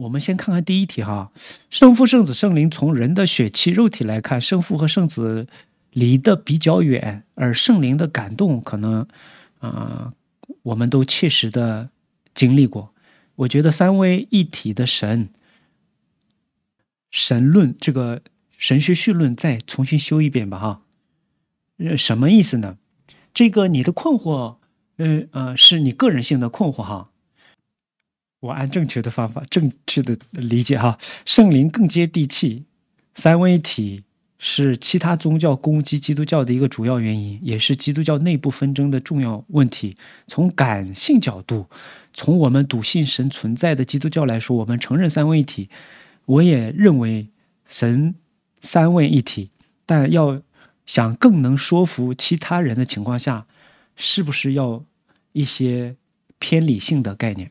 我们先看看第一题哈，圣父、圣子、圣灵从人的血气肉体来看，圣父和圣子离得比较远，而圣灵的感动可能啊，我们都切实的经历过。我觉得三位一体的神神论这个神学绪论再重新修一遍吧哈，呃，什么意思呢？这个你的困惑，嗯嗯，是你个人性的困惑哈。我按正确的方法，正确的理解哈，圣灵更接地气，三位一体是其他宗教攻击基督教的一个主要原因，也是基督教内部纷争的重要问题。从感性角度，从我们笃信神存在的基督教来说，我们承认三位一体，我也认为神三位一体。但要想更能说服其他人的情况下，是不是要一些偏理性的概念？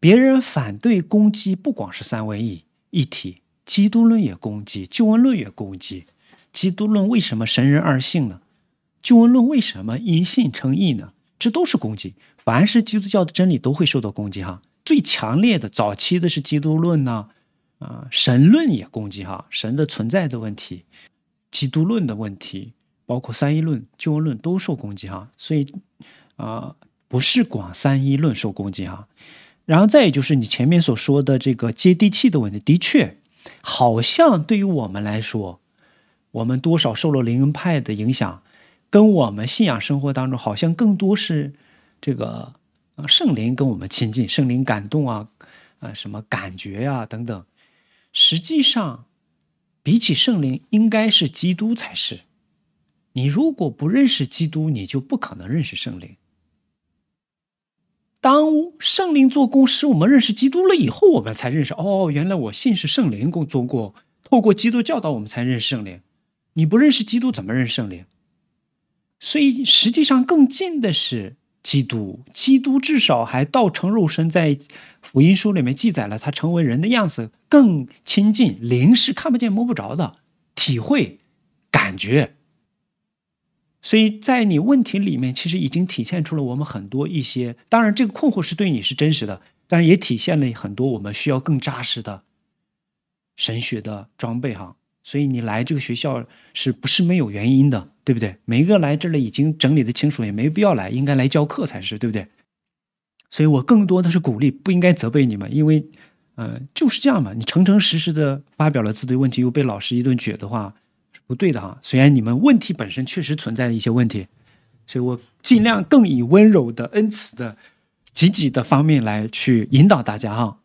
别人反对攻击，不光是三位一体基督论也攻击，救恩论也攻击。基督论为什么神人二性呢？救恩论为什么因信称义呢？这都是攻击。凡是基督教的真理都会受到攻击。哈，最强烈的早期的是基督论呢，啊，神论也攻击。哈，神的存在的问题，基督论的问题，包括三一论、救恩论都受攻击。哈，所以，啊，不是广三一论受攻击。哈。然后再也就是你前面所说的这个接地气的问题，的确，好像对于我们来说，我们多少受了灵恩派的影响，跟我们信仰生活当中好像更多是这个圣灵跟我们亲近，圣灵感动啊，啊什么感觉呀等等。实际上，比起圣灵，应该是基督才是。你如果不认识基督，你就不可能认识圣灵。当圣灵做工使我们认识基督了以后，我们才认识哦，原来我信是圣灵工作过，透过基督教导我们才认识圣灵。你不认识基督怎么认识圣灵？所以实际上更近的是基督，基督至少还道成肉身，在福音书里面记载了他成为人的样子，更亲近。灵是看不见摸不着的，体会、感觉。所以在你问题里面，其实已经体现出了我们很多一些，当然这个困惑是对你是真实的，但是也体现了很多我们需要更扎实的神学的装备哈。所以你来这个学校是不是没有原因的，对不对？每一个来这儿了已经整理的清楚，也没必要来，应该来教课才是，对不对？所以我更多的是鼓励，不应该责备你们，因为，嗯，就是这样嘛。你诚诚实实的发表了自己的问题，又被老师一顿撅的话。不对的哈，虽然你们问题本身确实存在一些问题，所以我尽量更以温柔的恩慈的积极的方面来去引导大家哈。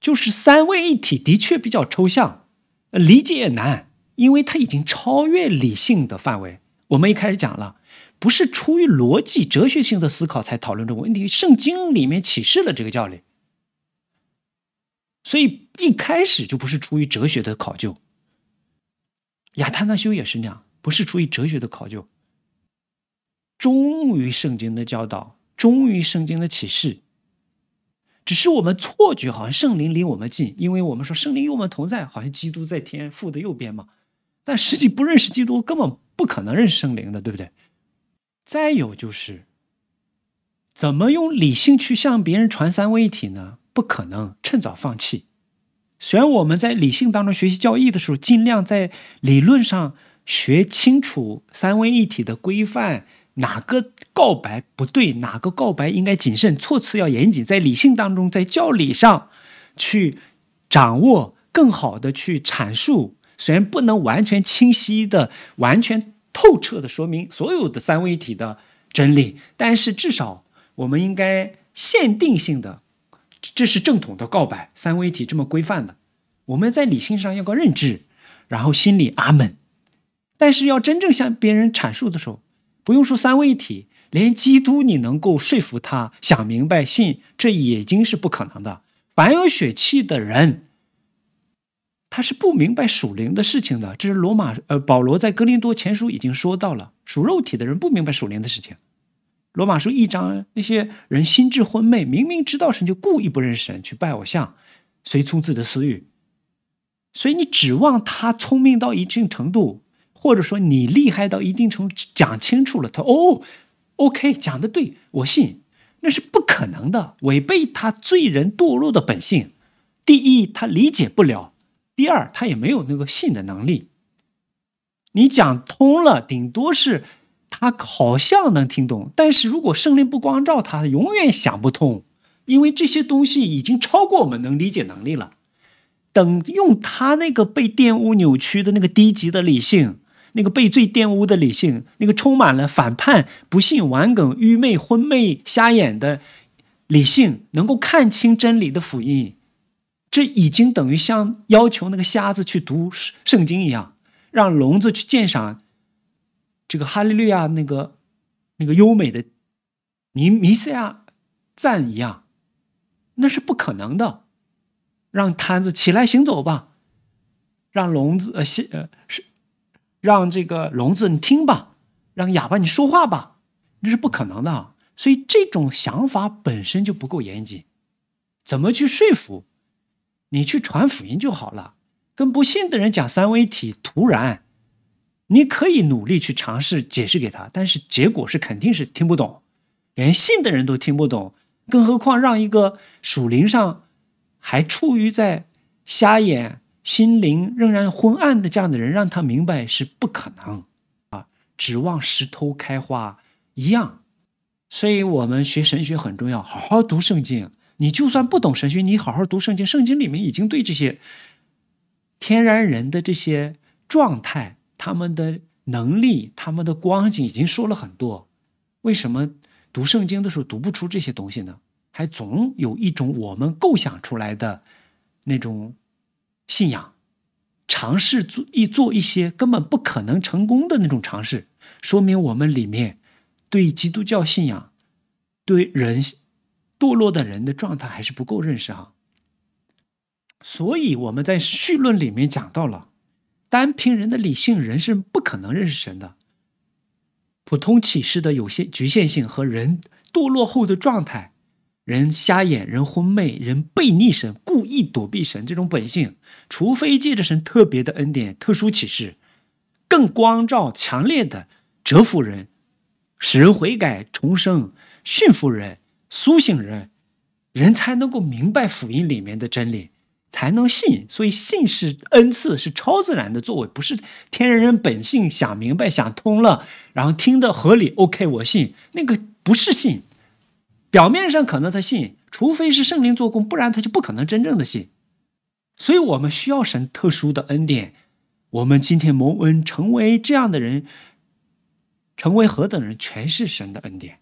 就是三位一体的确比较抽象，理解也难，因为它已经超越理性的范围。我们一开始讲了，不是出于逻辑哲学性的思考才讨论这个问题，圣经里面启示了这个教理，所以一开始就不是出于哲学的考究。亚他那修也是那样，不是出于哲学的考究，忠于圣经的教导，忠于圣经的启示。只是我们错觉，好像圣灵离我们近，因为我们说圣灵与我们同在，好像基督在天父的右边嘛。但实际不认识基督，根本不可能认识圣灵的，对不对？再有就是，怎么用理性去向别人传三位一体呢？不可能，趁早放弃。虽然我们在理性当中学习教义的时候，尽量在理论上学清楚三位一体的规范，哪个告白不对，哪个告白应该谨慎，措辞要严谨。在理性当中，在教理上去掌握，更好的去阐述。虽然不能完全清晰的、完全透彻的说明所有的三位一体的真理，但是至少我们应该限定性的，这是正统的告白，三位一体这么规范的。我们在理性上要个认知，然后心里阿门。但是要真正向别人阐述的时候，不用说三位一体，连基督你能够说服他想明白信，这已经是不可能的。凡有血气的人，他是不明白属灵的事情的。这是罗马呃保罗在哥林多前书已经说到了，属肉体的人不明白属灵的事情。罗马书一章那些人心智昏昧，明明知道神，就故意不认识神，去拜偶像，随从自己的私欲。所以你指望他聪明到一定程度，或者说你厉害到一定程度，讲清楚了，他哦，OK，讲的对，我信，那是不可能的，违背他罪人堕落的本性。第一，他理解不了；第二，他也没有那个信的能力。你讲通了，顶多是他好像能听懂，但是如果圣灵不光照他，永远想不通，因为这些东西已经超过我们能理解能力了。等用他那个被玷污、扭曲的那个低级的理性，那个被罪玷污的理性，那个充满了反叛、不信、顽梗、愚昧、昏昧、瞎眼的理性，能够看清真理的福音，这已经等于像要求那个瞎子去读圣经一样，让聋子去鉴赏这个哈利路亚那个那个优美的弥弥赛亚赞一样，那是不可能的。让瘫子起来行走吧，让聋子呃是呃是，让这个聋子你听吧，让哑巴你说话吧，那是不可能的。所以这种想法本身就不够严谨。怎么去说服你去传福音就好了？跟不信的人讲三位一体，突然你可以努力去尝试解释给他，但是结果是肯定是听不懂，连信的人都听不懂，更何况让一个属灵上。还处于在瞎眼、心灵仍然昏暗的这样的人，让他明白是不可能啊！指望石头开花一样，所以我们学神学很重要，好好读圣经。你就算不懂神学，你好好读圣经，圣经里面已经对这些天然人的这些状态、他们的能力、他们的光景已经说了很多。为什么读圣经的时候读不出这些东西呢？还总有一种我们构想出来的那种信仰，尝试做一做一些根本不可能成功的那种尝试，说明我们里面对基督教信仰、对人堕落的人的状态还是不够认识啊。所以我们在绪论里面讲到了，单凭人的理性，人是不可能认识神的。普通启示的有限局限性和人堕落后的状态。人瞎眼，人昏昧，人背逆神，故意躲避神这种本性，除非借着神特别的恩典、特殊启示，更光照强烈的折服人，使人悔改重生、驯服人、苏醒人，人才能够明白福音里面的真理，才能信。所以信是恩赐，是超自然的作为，不是天然人本性想明白、想通了，然后听得合理，OK，我信，那个不是信。表面上可能他信，除非是圣灵做工，不然他就不可能真正的信。所以我们需要神特殊的恩典。我们今天蒙恩成为这样的人，成为何等人，全是神的恩典。